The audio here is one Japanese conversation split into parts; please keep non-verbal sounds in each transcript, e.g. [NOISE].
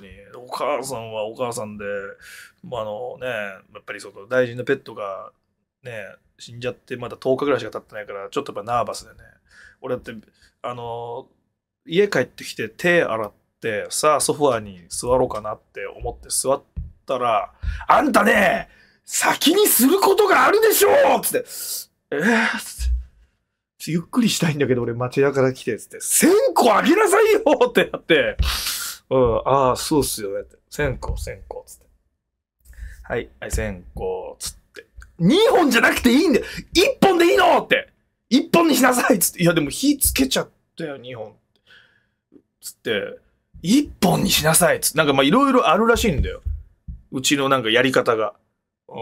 当にお母さんはお母さんで、まあ、のねやっぱりその大臣のペットがね死んじゃってまだ10日ぐらいしか経ってないからちょっとやっぱナーバスでね俺だってあの家帰ってきて手洗ってさあソファーに座ろうかなって思って座ったら「あんたね先にすることがあるでしょ!」っつって「えっ?」つって。ゆっくりしたいんだけど俺町屋から来て、つって、1000個あげなさいよってなって、うん、ああ、そうっすよねって。線香、線香、つって。はい、はい、線香、つって。2本じゃなくていいんだよ !1 本でいいのって !1 本にしなさいつって。いや、でも火つけちゃったよ、2本。つって、1本にしなさいつって。なんかまあ、いろいろあるらしいんだよ。うちのなんかやり方が。う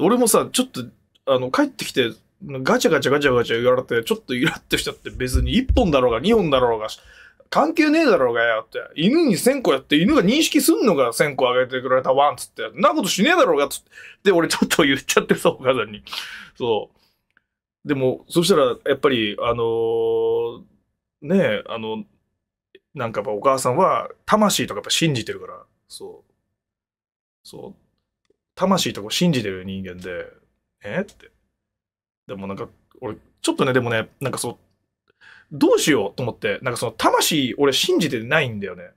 ん。俺もさ、ちょっと、あの、帰ってきて、ガチャガチャガチャガチャ言われて、ちょっとイラッとしちゃって、別に1本だろうが2本だろうが、関係ねえだろうがよって。犬に1000個やって、犬が認識すんのが1000個あげてくれたわんつって。なことしねえだろうがつって。で、俺ちょっと言っちゃってさ、お母さんに。そう。でも、そしたら、やっぱり、あのー、ねえ、あの、なんかやっぱお母さんは、魂とかやっぱ信じてるから、そう。そう。魂とか信じてる人間で、えって。でもなんか、俺、ちょっとね、でもね、なんかそう、どうしようと思って、なんかその魂、俺信じてないんだよね。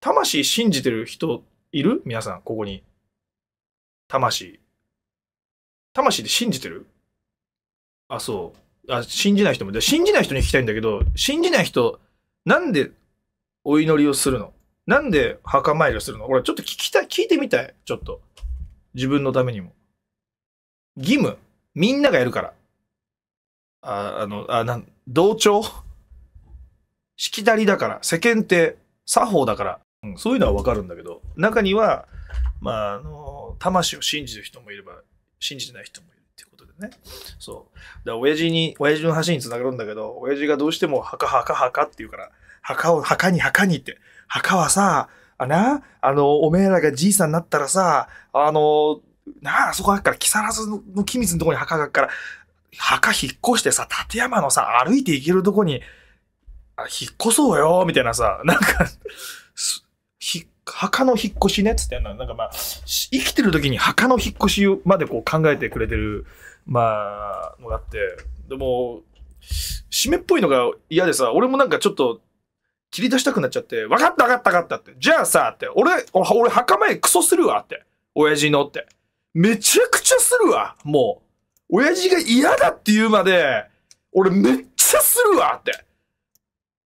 魂信じてる人いる皆さん、ここに。魂。魂で信じてるあ、そう。あ、信じない人も。信じない人に聞きたいんだけど、信じない人、なんでお祈りをするのなんで墓参りをするの俺ちょっと聞きたい、聞いてみたい。ちょっと。自分のためにも。義務。みんながやるから。あ、あの、あ、なん、同調しきたりだから、世間って作法だから、うん、そういうのはわかるんだけど、中には、まあ、あの、魂を信じる人もいれば、信じてない人もいるっていうことでね。そう。だから親父に、親父の話につながるんだけど、親父がどうしても、墓、墓、墓って言うから、墓を、墓に、墓にって、墓はさ、あな、あの、おめえらがじいさんになったらさ、あの、なあ、そこから、木更津の君津のとこに墓があるから、墓引っ越してさ、立山のさ、歩いて行けるとこに、あ引っ越そうよ、みたいなさ、なんか墓の引っ越しね、つってなんかまあ、生きてる時に墓の引っ越しまでこう考えてくれてる、まあ、のがあって、でも、締めっぽいのが嫌でさ、俺もなんかちょっと、切り出したくなっちゃって、分かった分かった分かったって、じゃあさ、って、俺、俺、墓前クソするわって、親父のって。めちゃくちゃするわ、もう。親父が嫌だって言うまで、俺めっちゃするわって。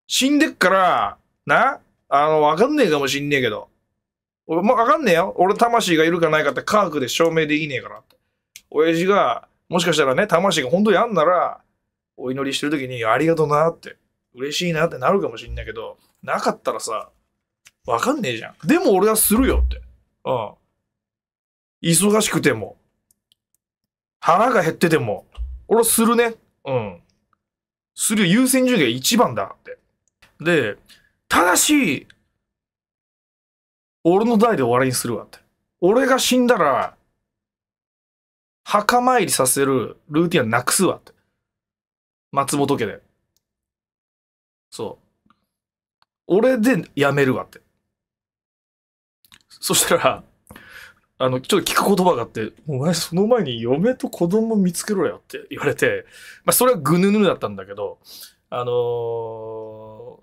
死んでっから、な、あの、わかんねえかもしんねえけど。俺、まあ、わかんねえよ。俺魂がいるかないかって科学で証明できねえからって。親父が、もしかしたらね、魂が本当にあんなら、お祈りしてる時に、ありがとうなって、嬉しいなってなるかもしんないけど、なかったらさ、わかんねえじゃん。でも俺はするよって。うん。忙しくても。腹が減ってても、俺はするね。うん。する優先順位が一番だって。で、ただし、俺の代で終わりにするわって。俺が死んだら、墓参りさせるルーティンはなくすわって。松本家で。そう。俺でやめるわって。そしたら、あの、ちょっと聞く言葉があって、お前その前に嫁と子供見つけろよって言われて、まあそれはぐぬぬだったんだけど、あのー、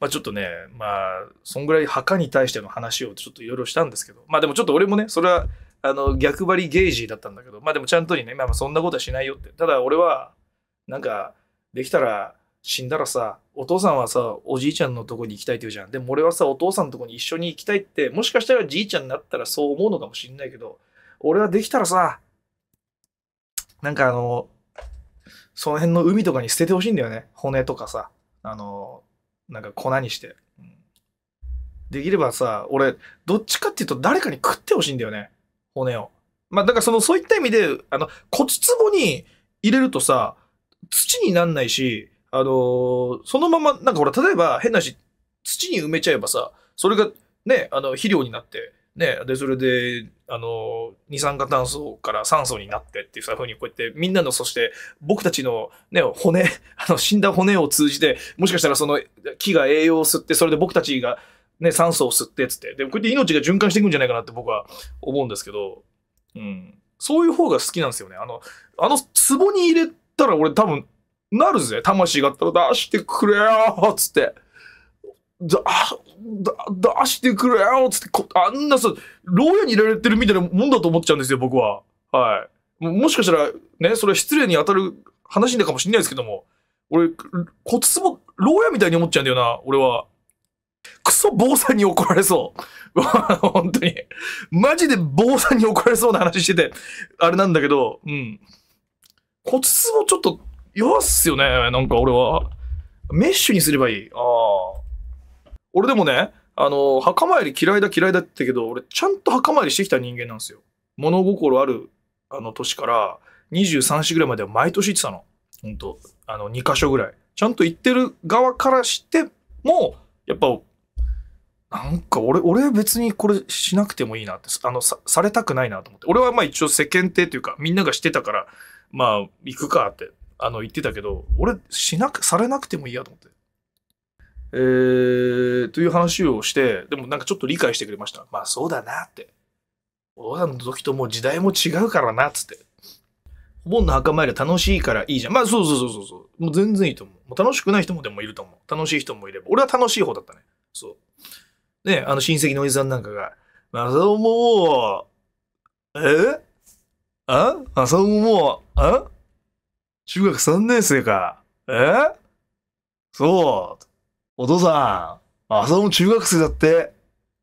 まあちょっとね、まあ、そんぐらい墓に対しての話をちょっといろいろしたんですけど、まあでもちょっと俺もね、それは、あの、逆張りゲージだったんだけど、まあでもちゃんとにね、まあそんなことはしないよって。ただ俺は、なんか、できたら、死んだらさお父さんはさおじいちゃんのとこに行きたいって言うじゃんでも俺はさお父さんのとこに一緒に行きたいってもしかしたらじいちゃんになったらそう思うのかもしんないけど俺はできたらさなんかあのその辺の海とかに捨ててほしいんだよね骨とかさあのなんか粉にして、うん、できればさ俺どっちかっていうと誰かに食ってほしいんだよね骨をまあだからそのそういった意味であの骨壺に入れるとさ土になんないしあのー、そのまま、なんかほら、例えば変なし、土に埋めちゃえばさ、それがね、あの、肥料になって、ね、で、それで、あの、二酸化炭素から酸素になってっていうふうに、こうやってみんなの、そして僕たちのね、骨、あの、死んだ骨を通じて、もしかしたらその木が栄養を吸って、それで僕たちがね、酸素を吸ってっつって、で、こうやって命が循環していくんじゃないかなって僕は思うんですけど、うん。そういう方が好きなんですよね。あの、あの、壺に入れたら俺多分なるぜ。魂があったら出してくれよつって。だ、だ、出してくれよつってこ、あんなさ、牢屋に入れられてるみたいなもんだと思っちゃうんですよ、僕は。はい。もしかしたら、ね、それは失礼に当たる話だかもしれないですけども、俺、骨壺、牢屋みたいに思っちゃうんだよな、俺は。クソ坊さんに怒られそう。[LAUGHS] 本当に。マジで坊さんに怒られそうな話してて、あれなんだけど、うん。骨壺ちょっと嫌っすよね、なんか俺は。メッシュにすればいい。ああ。俺でもね、あの、墓参り嫌いだ嫌いだってけど、俺ちゃんと墓参りしてきた人間なんですよ。物心ある、あの年から、23歳ぐらいまでは毎年行ってたの。ほんと。あの、2箇所ぐらい。ちゃんと行ってる側からしても、やっぱ、なんか俺、俺は別にこれしなくてもいいなって、あの、さ、されたくないなと思って。俺はまあ一応世間体というか、みんながしてたから、まあ、行くかってあの言ってたけど、俺、しなく、されなくてもいいやと思って。えー、という話をして、でもなんかちょっと理解してくれました。まあそうだなって。小田の時ともう時代も違うからなっつって。お盆の墓参り楽しいからいいじゃん。まあそうそうそうそう。もう全然いいと思う。もう楽しくない人もでもいると思う。楽しい人もいれば。俺は楽しい方だったね。そう。ね、あの親戚のおじさんなんかが、まあそうもう、えああそうもう、あ中学3年生か。えそう。お父さん、朝も中学生だって。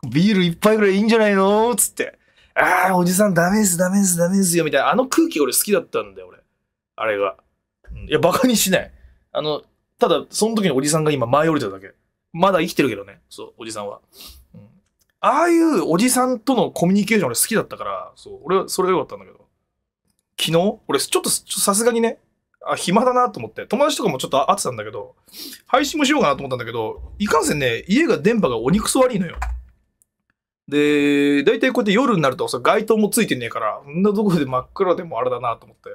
ビール一杯ぐらいいいんじゃないのつって。ああ、おじさんダメです、ダメです、ダメですよ。みたいな。あの空気俺好きだったんだよ、俺。あれが。いや、バカにしない。あの、ただ、その時におじさんが今舞い降りただけ。まだ生きてるけどね。そう、おじさんは。うん、ああいうおじさんとのコミュニケーション俺好きだったから、そう、俺はそれが良かったんだけど。昨日俺ちょっとさすがにね、あ、暇だなと思って、友達とかもちょっと会ってたんだけど、配信もしようかなと思ったんだけど、いかんせんね、家が電波がお肉そ悪いのよ。で、大体こうやって夜になるとさ、街灯もついてねえから、こんなとこで真っ暗でもあれだなと思って。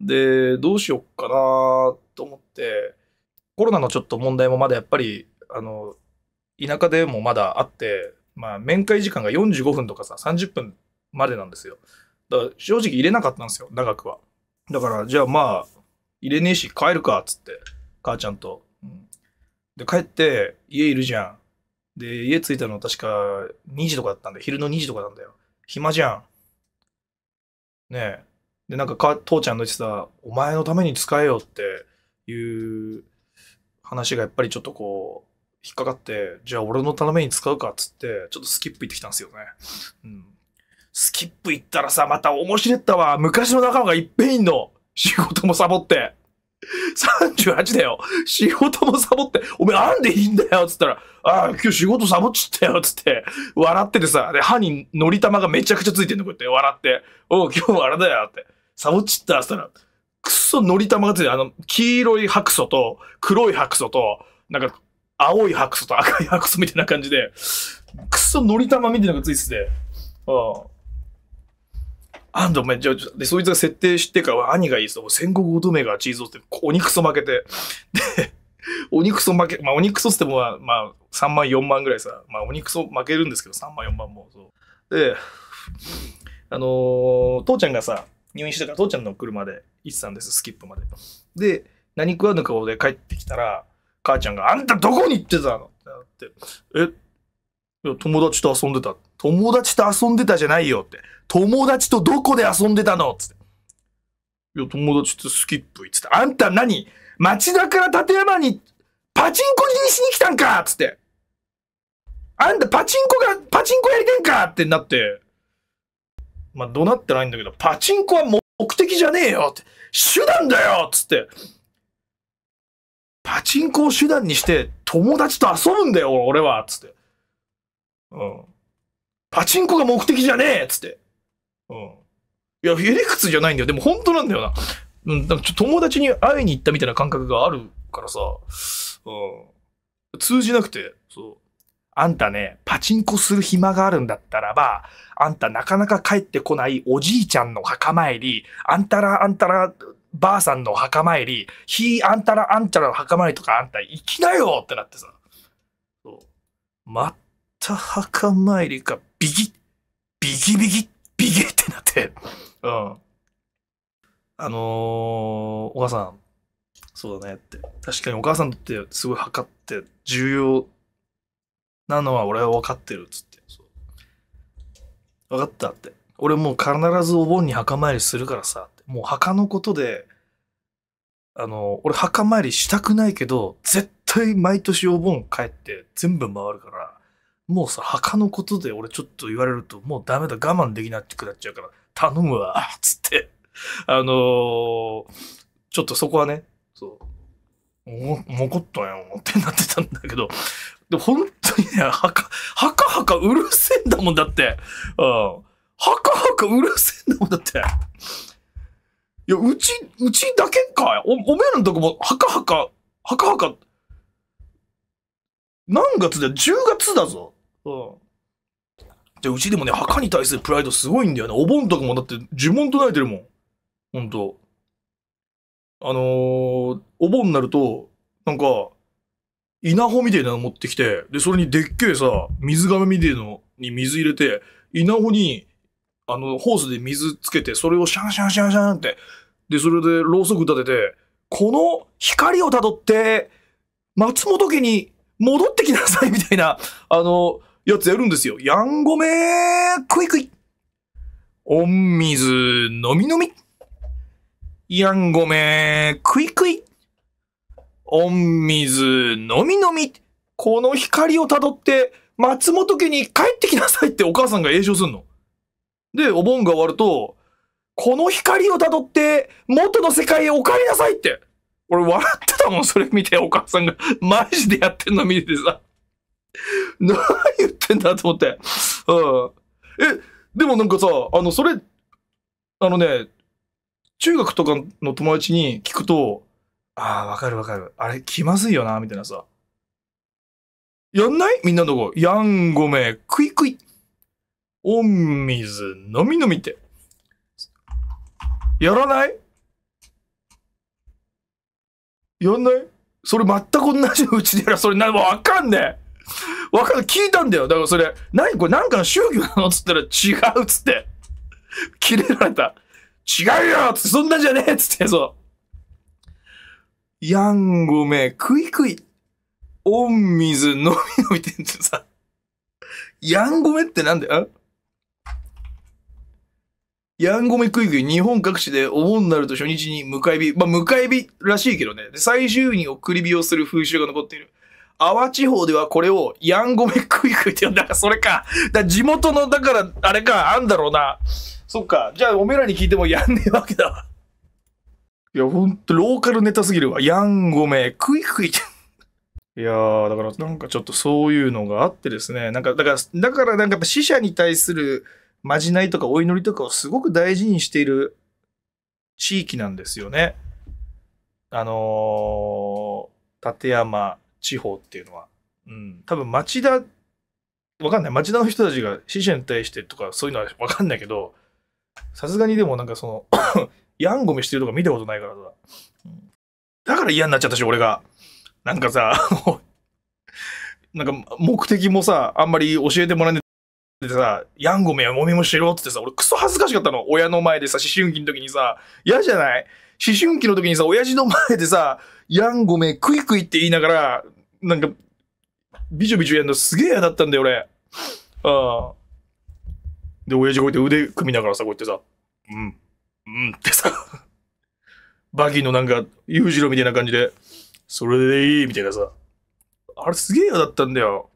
で、どうしよっかなと思って、コロナのちょっと問題もまだやっぱり、あの、田舎でもまだあって、まあ、面会時間が45分とかさ、30分までなんですよ。だから正直入れなかったんですよ、長くは。だから、じゃあまあ、入れねえし、帰るか、っつって、母ちゃんと。で、帰って、家いるじゃん。で、家着いたの確か2時とかだったんだよ。昼の2時とかなんだよ。暇じゃん。ねえ。で、なんかか、父ちゃんの言ってた、お前のために使えよっていう話がやっぱりちょっとこう、引っかかって、じゃあ俺のために使うかっつって、ちょっとスキップ行ってきたんですよね。うん。スキップ行ったらさ、また面白ったわ。昔の仲間がいっぺんの仕事もサボって。38だよ。仕事もサボって、おめえあんでいいんだよっつったら、ああ、今日仕事サボっちったよっつって、笑っててさ、で、歯にのり玉がめちゃくちゃついてんの、こうやって笑って、おう、今日あれだよって、サボっちったっつったら、くっそのり玉がついて、あの、黄色い白素と、黒い白素と、なんか、青い白素と赤い白素みたいな感じで、くっそのり玉みたいなのがついてて、うん。あんたお前、じゃあ、で、そいつが設定してから、兄がいいぞ、戦国乙女がチーズをって、お肉そ負けて。で、お肉そ負け、まあ、お肉そつっても、まあ、3万、4万ぐらいさ、まあ、お肉そ負けるんですけど、3万、4万も、そう。で、あのー、父ちゃんがさ、入院してから父ちゃんの車で行ってたんです、スキップまで。で、何食わぬ顔で帰ってきたら、母ちゃんが、あんたどこに行ってたのってなって、え友達と遊んでた。友達と遊んでたじゃないよって。友達とどこで遊んでたのつって。いや、友達とスキップ行ってた。あんた何町田から立山にパチンコにしに来たんかつって。あんたパチンコが、パチンコやりてんかってなって。まあ、怒鳴ってないんだけど、パチンコは目的じゃねえよって。手段だよつって。パチンコを手段にして友達と遊ぶんだよ、俺はつって。うん。パチンコが目的じゃねえっつって。うん。いや、ヘレクツじゃないんだよ。でも本当なんだよな。うん、なんか友達に会いに行ったみたいな感覚があるからさ、うん。通じなくて、そう。あんたね、パチンコする暇があるんだったらば、あんたなかなか帰ってこないおじいちゃんの墓参り、あんたらあんたらばあさんの墓参り、ひあんたらあんたらの墓参りとかあんた行きなよってなってさ。そう。た墓参りがビギッ、ビギビギビギってなって、[LAUGHS] うん。あのー、お母さん、そうだねって。確かにお母さんってすごい墓って重要なのは俺は分かってるっつって。分かったって。俺もう必ずお盆に墓参りするからさ。もう墓のことで、あの、俺墓参りしたくないけど、絶対毎年お盆帰って全部回るから、もうさ、墓のことで俺ちょっと言われると、もうダメだ、我慢できなくなっちゃうから、頼むわ、つって。あのー、ちょっとそこはね、そう、も、もこっとやん、ってなってたんだけど、で本当にね、墓、墓墓うるせえんだもんだって。うん。墓墓うるせえんだもんだって。いや、うち、うちだけかお、おめえのとこも、はかはか、はかはか、何月だ ?10 月だぞ。う。で、うちでもね、墓に対するプライドすごいんだよね。お盆とかもだって呪文唱えてるもん。ほんと。あのー、お盆になると、なんか、稲穂みたいなの持ってきて、で、それにでっけえさ、水がめみたいのに水入れて、稲穂に、あの、ホースで水つけて、それをシャンシャンシャンシャンって、で、それでろうそく立てて、この光をたどって、松本家に戻ってきなさいみたいな、あの、やつやるんですよ。やんごめーくいくい。おん水のみのみ。やんごめーくいくい。おん水のみのみ。この光をたどって松本家に帰ってきなさいってお母さんが栄唱すんの。で、お盆が終わると、この光をたどって元の世界へお帰りなさいって。俺笑ってたもん、それ見てお母さんがマジでやってんの見ててさ。[LAUGHS] 何言ってんだと思って。うん。え、でもなんかさ、あの、それ、あのね、中学とかの友達に聞くと、ああ、わかるわかる。あれ、気まずいよな、みたいなさ。やんないみんなのとこ。やんごめ、くいくい。おん水、飲み飲みって。やらないやんないそれ全く同じのうちでやら、それな、わかんねえ。わかる、聞いたんだよ。だからそれ、何これなんかの宗教なのっつったら違うっつって。切れられた。違うよっつって、そんなんじゃねえっつって、そう。ヤンゴめ、クイクイ。おん水のびのびてんてさ。ヤンゴメってなんだよヤンゴメクイクイ日本各地でお盆になると初日に迎え火、まあ迎え火らしいけどね、最終日に送り火をする風習が残っている。阿波地方ではこれをヤンゴメクイクイって呼んだら、[LAUGHS] それか。だ地元の、だから、あれか、あんだろうな。そっか。じゃあ、おめらに聞いてもやんねえわけだわ。いや、ほんと、ローカルネタすぎるわ。ヤンゴメクイクイって。[LAUGHS] いやー、だからなんかちょっとそういうのがあってですね。なんか、だから、だからなんか死者に対するまじないとかお祈りとかをすごく大事にしている地域なんですよね。あのー、立山、地方っていうのは。うん、多分町田、わかんない。町田の人たちが死者に対してとかそういうのはわかんないけど、さすがにでもなんかその [COUGHS] ヤンゴメしてるとか見たことないからさ。だから嫌になっちゃったし、俺が。なんかさ、[LAUGHS] なんか目的もさ、あんまり教えてもらえない。でさ、ヤンゴメやもみもしろってさ、俺クソ恥ずかしかったの。親の前でさ、思春期の時にさ、嫌じゃない思春期の時にさ、親父の前でさ、ヤンゴメクイクイって言いながら、なんか、びちょびちょやるのすげえ嫌だったんだよ、俺。ああ。で、親父こうやって腕組みながらさ、こうやってさ、うん、うんってさ、[LAUGHS] バギーのなんか、裕次郎みたいな感じで、それでいいみたいなさ、あれすげえ嫌だったんだよ。